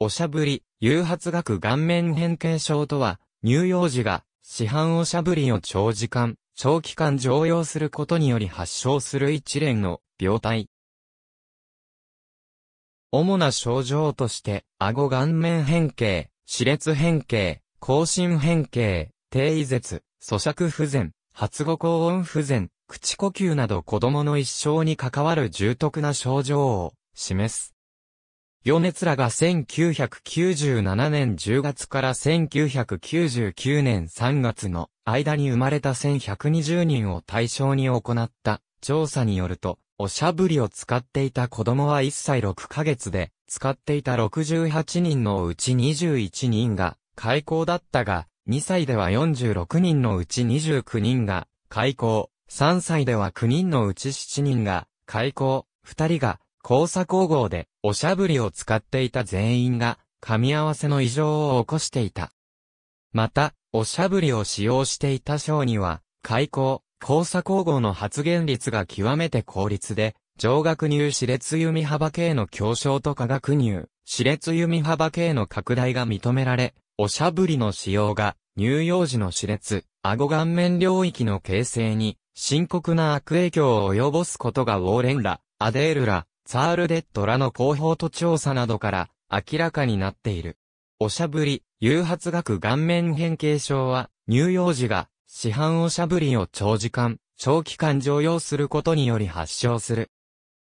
おしゃぶり、誘発学顔面変形症とは、乳幼児が市販おしゃぶりを長時間、長期間常用することにより発症する一連の病態。主な症状として、顎顔面変形、歯列変形、口唇変形、低位舌、咀嚼不全、発語高音不全、口呼吸など子供の一生に関わる重篤な症状を示す。余熱らが1997年10月から1999年3月の間に生まれた1120人を対象に行った調査によると、おしゃぶりを使っていた子供は1歳6ヶ月で、使っていた68人のうち21人が開口だったが、2歳では46人のうち29人が開口、3歳では9人のうち7人が開口、2人が交差工合で、おしゃぶりを使っていた全員が、噛み合わせの異常を起こしていた。また、おしゃぶりを使用していた章には、開口、交差工合の発言率が極めて効率で、上学入熾烈弓幅系の強小と化学入、熾烈弓幅系の拡大が認められ、おしゃぶりの使用が、乳幼児の熾烈、顎顔面領域の形成に、深刻な悪影響を及ぼすことがウォーレンラ、アデールラ、サールデッドらの広報と調査などから明らかになっている。おしゃぶり、誘発学顔面変形症は、乳幼児が市販おしゃぶりを長時間、長期間常用することにより発症する。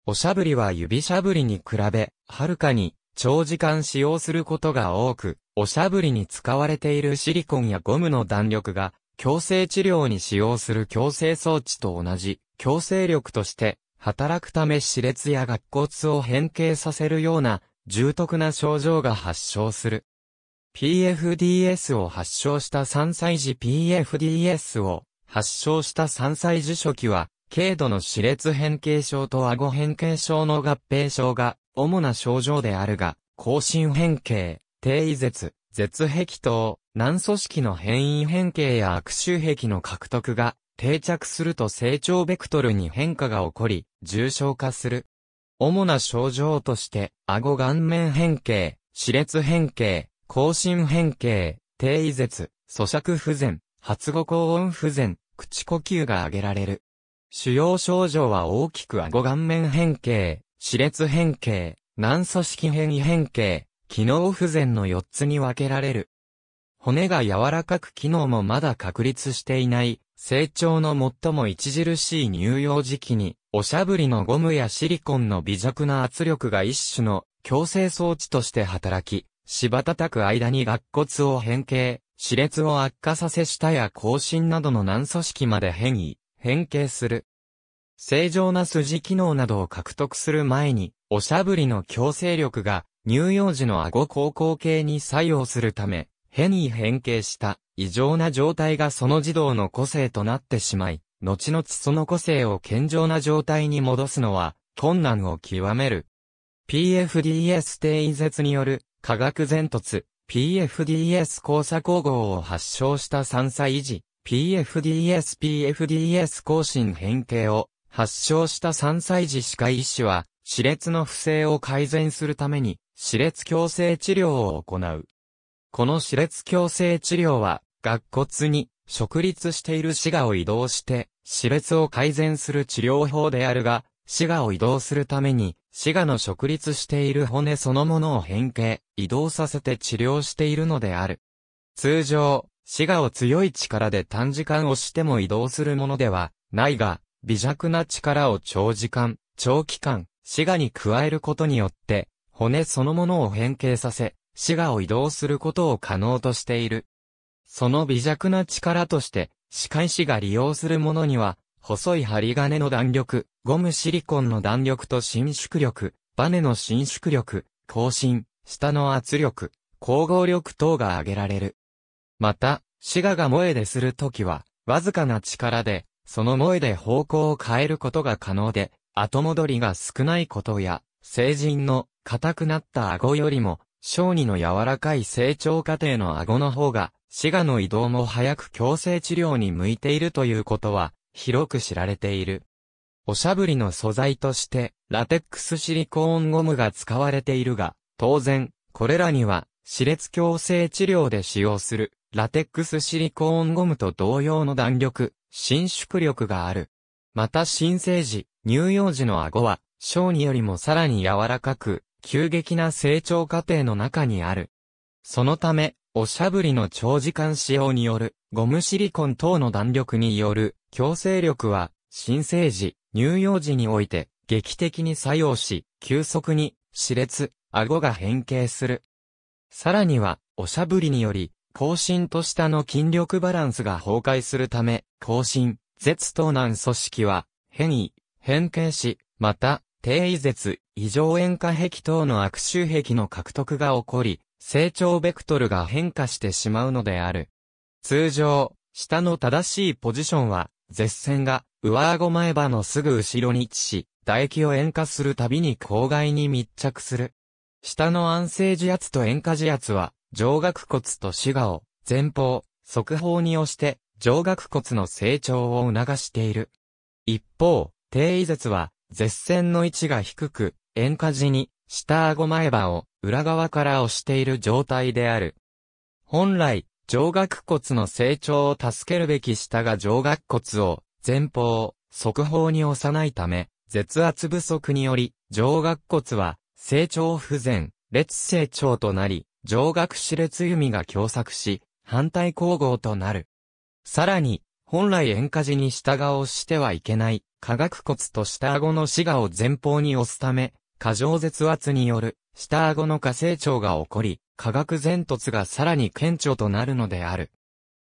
おしゃぶりは指しゃぶりに比べ、はるかに長時間使用することが多く、おしゃぶりに使われているシリコンやゴムの弾力が、矯正治療に使用する矯正装置と同じ、矯正力として働くため死裂や顎骨を変形させるような重篤な症状が発症する。PFDS を発症した3歳児 PFDS を発症した3歳児初期は、軽度の死裂変形症と顎変形症の合併症が主な症状であるが、更新変形、低位絶、絶壁等、軟組織の変異変形や悪臭壁の獲得が定着すると成長ベクトルに変化が起こり、重症化する。主な症状として、顎顔面変形、歯列変形、更新変形、低位舌、咀嚼不全、発語高音不全、口呼吸が挙げられる。主要症状は大きく顎顔面変形、歯列変形、軟組織変異変形、機能不全の4つに分けられる。骨が柔らかく機能もまだ確立していない成長の最も著しい乳幼児期に、おしゃぶりのゴムやシリコンの微弱な圧力が一種の強制装置として働き、芝叩く間に顎骨を変形、歯列を悪化させ舌や口唇などの軟組織まで変異、変形する。正常な筋機能などを獲得する前に、おしゃぶりの強制力が、乳幼児の顎高校系に作用するため、変異変形した異常な状態がその児童の個性となってしまい、後々その個性を健常な状態に戻すのは困難を極める。PFDS 低移説による化学前突、PFDS 交差光合を発症した3歳維持、PFDS、PFDS 更新変形を発症した3歳児歯科医師は、歯列の不正を改善するために、歯列矯正治療を行う。この歯列矯正治療は、顎骨に直立している歯がを移動して、歯列を改善する治療法であるが、歯がを移動するために、歯がの直立している骨そのものを変形、移動させて治療しているのである。通常、歯がを強い力で短時間押しても移動するものではないが、微弱な力を長時間、長期間、歯がに加えることによって、骨そのものを変形させ、滋賀を移動することを可能としている。その微弱な力として、歯科医師が利用するものには、細い針金の弾力、ゴムシリコンの弾力と伸縮力、バネの伸縮力、更新、下の圧力、光合力等が挙げられる。また、滋賀が萌えでするときは、わずかな力で、その萌えで方向を変えることが可能で、後戻りが少ないことや、成人の硬くなった顎よりも小児の柔らかい成長過程の顎の方が、滋賀の移動も早く矯正治療に向いているということは、広く知られている。おしゃぶりの素材として、ラテックスシリコーンゴムが使われているが、当然、これらには、歯列矯正治療で使用する、ラテックスシリコーンゴムと同様の弾力、伸縮力がある。また新生児、乳幼児の顎は、小児よりもさらに柔らかく、急激な成長過程の中にある。そのため、おしゃぶりの長時間使用による、ゴムシリコン等の弾力による、強制力は、新生児、乳幼児において、劇的に作用し、急速に、熾烈、顎が変形する。さらには、おしゃぶりにより、後進と下の筋力バランスが崩壊するため、後進、絶頭難組織は、変異、変形し、また、低位絶、異常塩化壁等の悪臭壁の獲得が起こり、成長ベクトルが変化してしまうのである。通常、下の正しいポジションは、舌線が上顎前歯のすぐ後ろに位置し、唾液を塩化するたびに口外に密着する。下の安静時圧と塩化時圧は、上顎骨と死牙を前方、側方に押して、上顎骨の成長を促している。一方、低位絶は、絶線の位置が低く、円下時に、下顎前歯を裏側から押している状態である。本来、上顎骨の成長を助けるべき下が上顎骨を前方、側方に押さないため、絶圧不足により、上顎骨は成長不全、列成長となり、上顎歯列弓が狭窄し、反対交合となる。さらに、本来円下時に下側をしてはいけない、下顎骨と下顎の死がを前方に押すため、過剰絶圧による下顎の下成長が起こり、下顎前突がさらに顕著となるのである。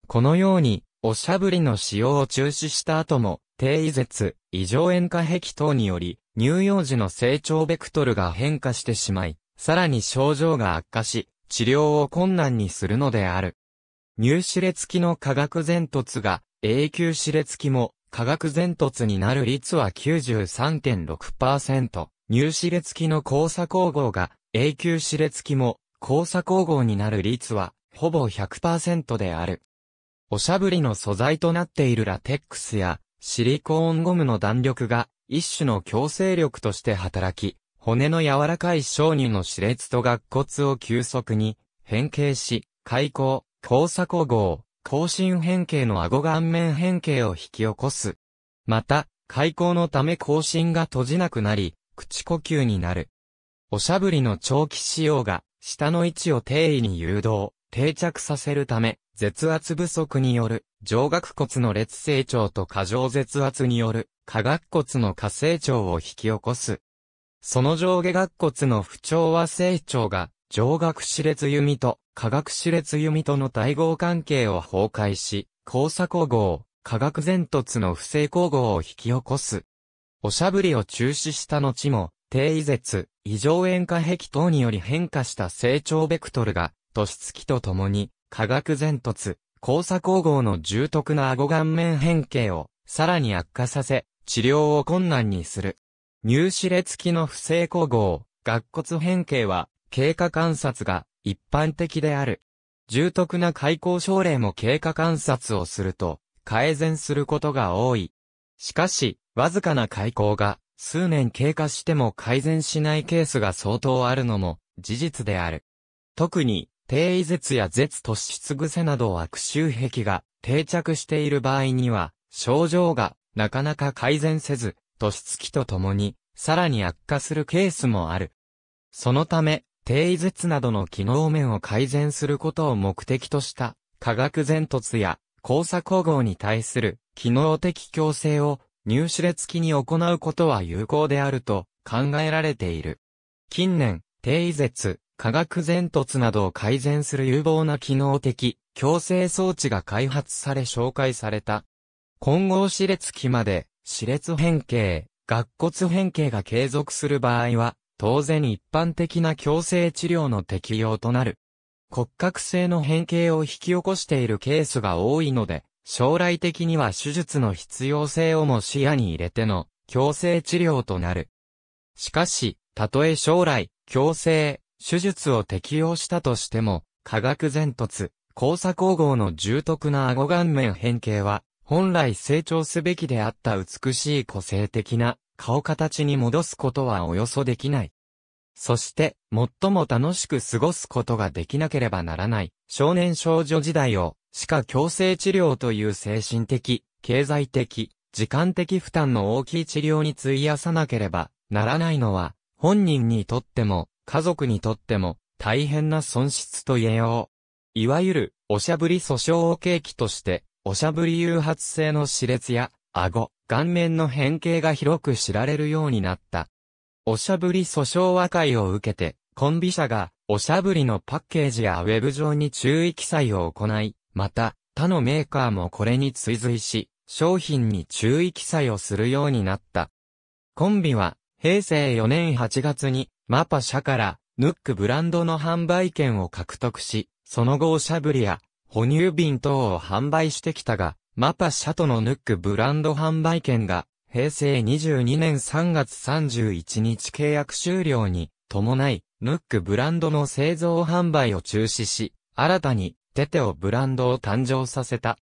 このように、おしゃぶりの使用を中止した後も、低位絶、異常塩化壁等により、乳幼児の成長ベクトルが変化してしまい、さらに症状が悪化し、治療を困難にするのである。乳歯列期の下顎前突が、永久歯列期も、化学前突になる率は93.6%、入試列機の交差光合が、永久試列機も、交差光合になる率は、ほぼ100%である。おしゃぶりの素材となっているラテックスや、シリコーンゴムの弾力が、一種の強制力として働き、骨の柔らかい小乳の歯列と顎骨を急速に変形し、開口、交差光合、後進変形の顎顔面変形を引き起こす。また、開口のため後進が閉じなくなり、口呼吸になる。おしゃぶりの長期使用が、下の位置を定位に誘導、定着させるため、絶圧不足による、上顎骨の劣成長と過剰絶圧による、下顎骨の下成長を引き起こす。その上下顎骨の不調和成長が、上顎歯列弓と化学熾烈弓との対合関係を崩壊し、交差工合、化学前突の不正工合を引き起こす。おしゃぶりを中止した後も、低位絶、異常円化壁等により変化した成長ベクトルが、突出期とともに、化学前突、交差工合の重篤な顎顔面変形を、さらに悪化させ、治療を困難にする。入歯列期の不正工合、顎骨変形は、経過観察が一般的である。重篤な開口症例も経過観察をすると、改善することが多い。しかし、わずかな開口が、数年経過しても改善しないケースが相当あるのも、事実である。特に、低位絶や絶突出癖など悪臭癖が定着している場合には、症状がなかなか改善せず、突出期とともに、さらに悪化するケースもある。そのため、低位絶などの機能面を改善することを目的とした、化学前突や交差光合に対する機能的強制を入手列機に行うことは有効であると考えられている。近年、低位絶、化学前突などを改善する有望な機能的強制装置が開発され紹介された。混合歯列機まで、歯列変形、顎骨変形が継続する場合は、当然一般的な強制治療の適用となる。骨格性の変形を引き起こしているケースが多いので、将来的には手術の必要性をも視野に入れての強制治療となる。しかし、たとえ将来、強制、手術を適用したとしても、化学前突、交差光合の重篤な顎顔面変形は、本来成長すべきであった美しい個性的な顔形に戻すことはおよそできない。そして、最も楽しく過ごすことができなければならない、少年少女時代を、歯科矯正治療という精神的、経済的、時間的負担の大きい治療に費やさなければならないのは、本人にとっても、家族にとっても、大変な損失と言えよう。いわゆる、おしゃぶり訴訟を契機として、おしゃぶり誘発性の熾烈や、顎、顔面の変形が広く知られるようになった。おしゃぶり訴訟和解を受けて、コンビ社が、おしゃぶりのパッケージやウェブ上に注意記載を行い、また、他のメーカーもこれに追随し、商品に注意記載をするようになった。コンビは、平成4年8月に、マパ社から、ヌックブランドの販売権を獲得し、その後おしゃぶりや、哺乳瓶等を販売してきたが、マパシャトのヌックブランド販売権が、平成22年3月31日契約終了に伴い、ヌックブランドの製造販売を中止し、新たにテテオブランドを誕生させた。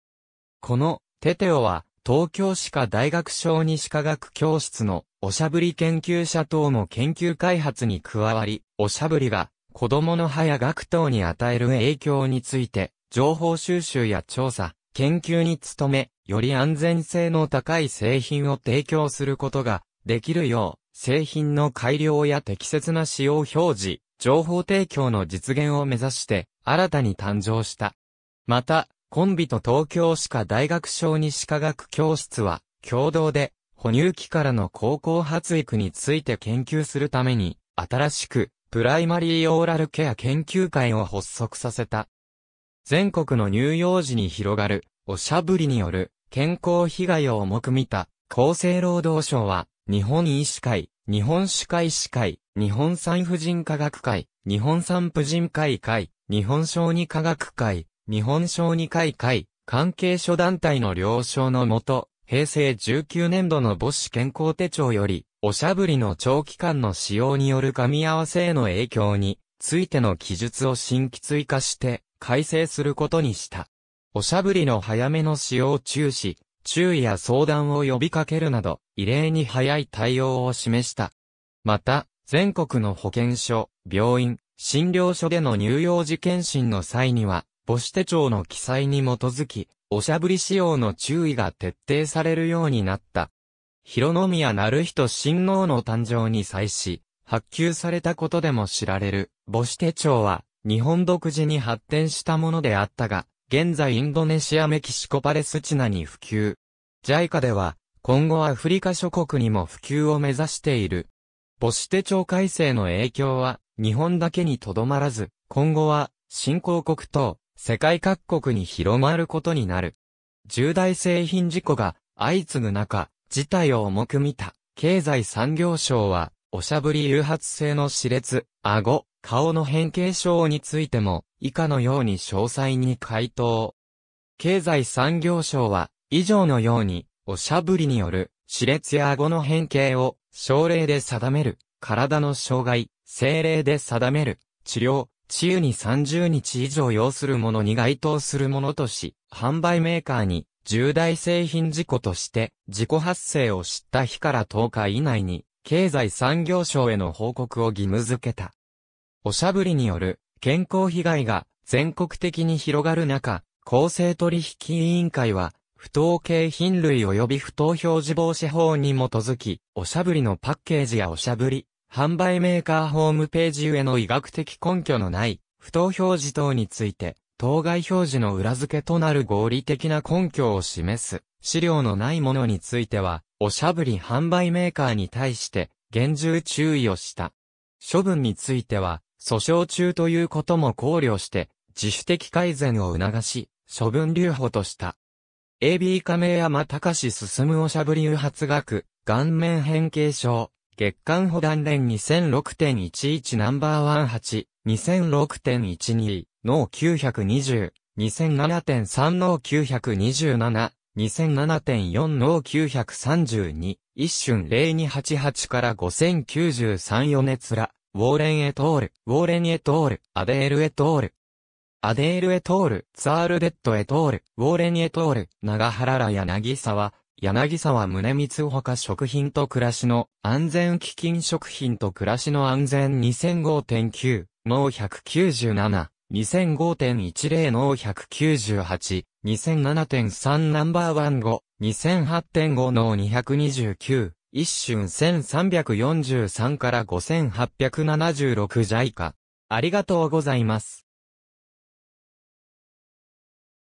このテテオは東京歯科大学小児歯科学教室のおしゃぶり研究者等の研究開発に加わり、おしゃぶりが子供の歯や学等に与える影響について情報収集や調査、研究に努め、より安全性の高い製品を提供することができるよう、製品の改良や適切な使用表示、情報提供の実現を目指して新たに誕生した。また、コンビと東京歯科大学小児歯科学教室は共同で哺乳期からの高校発育について研究するために新しくプライマリーオーラルケア研究会を発足させた。全国の乳幼児に広がる、おしゃぶりによる、健康被害を重く見た、厚生労働省は、日本医師会、日本歯科医師会、日本産婦人科学会、日本産婦人科医会、日本小児科学会、日本小児科医会、関係諸団体の了承のもと、平成19年度の母子健康手帳より、おしゃぶりの長期間の使用による噛み合わせへの影響についての記述を新規追加して、改正することにした。おしゃぶりの早めの使用中止、注意や相談を呼びかけるなど、異例に早い対応を示した。また、全国の保健所、病院、診療所での乳幼児検診の際には、母子手帳の記載に基づき、おしゃぶり使用の注意が徹底されるようになった。広宮成人親王の誕生に際し、発給されたことでも知られる、母子手帳は、日本独自に発展したものであったが、現在インドネシアメキシコパレスチナに普及。JICA では、今後アフリカ諸国にも普及を目指している。母子手帳改正の影響は、日本だけにとどまらず、今後は、新興国と、世界各国に広まることになる。重大製品事故が、相次ぐ中、事態を重く見た、経済産業省は、おしゃぶり誘発性の熾烈、顎、顔の変形症についても、以下のように詳細に回答。経済産業省は、以上のように、おしゃぶりによる、歯列や顎の変形を、症例で定める、体の障害、精霊で定める、治療、治癒に30日以上要するものに該当するものとし、販売メーカーに、重大製品事故として、事故発生を知った日から10日以内に、経済産業省への報告を義務付けた。おしゃぶりによる健康被害が全国的に広がる中、公正取引委員会は、不当景品類及び不当表示防止法に基づき、おしゃぶりのパッケージやおしゃぶり、販売メーカーホームページ上の医学的根拠のない、不当表示等について、当該表示の裏付けとなる合理的な根拠を示す、資料のないものについては、おしゃぶり販売メーカーに対して、厳重注意をした。処分については、訴訟中ということも考慮して、自主的改善を促し、処分留保とした。AB 亀山隆進むおしゃぶり誘発学、顔面変形症、月間保断連2006.11ナンバーワン8、2006.12、脳920、2007.3脳927、2007.4脳932、一瞬0288から5093よねら。ウォーレン・エトール、ウォーレン・エトール、アデール・エトール。アデール・エトール、ツアール・デッド・エトール、ウォーレン・エトール、長原ら柳沢、柳沢宗光ほか食品と暮らしの安全基金食品と暮らしの安全2005.9、脳197。2005.10の198、2007.3ナンバーワン5、2008.5の229、一春1343から5876ジャイカ。ありがとうございます。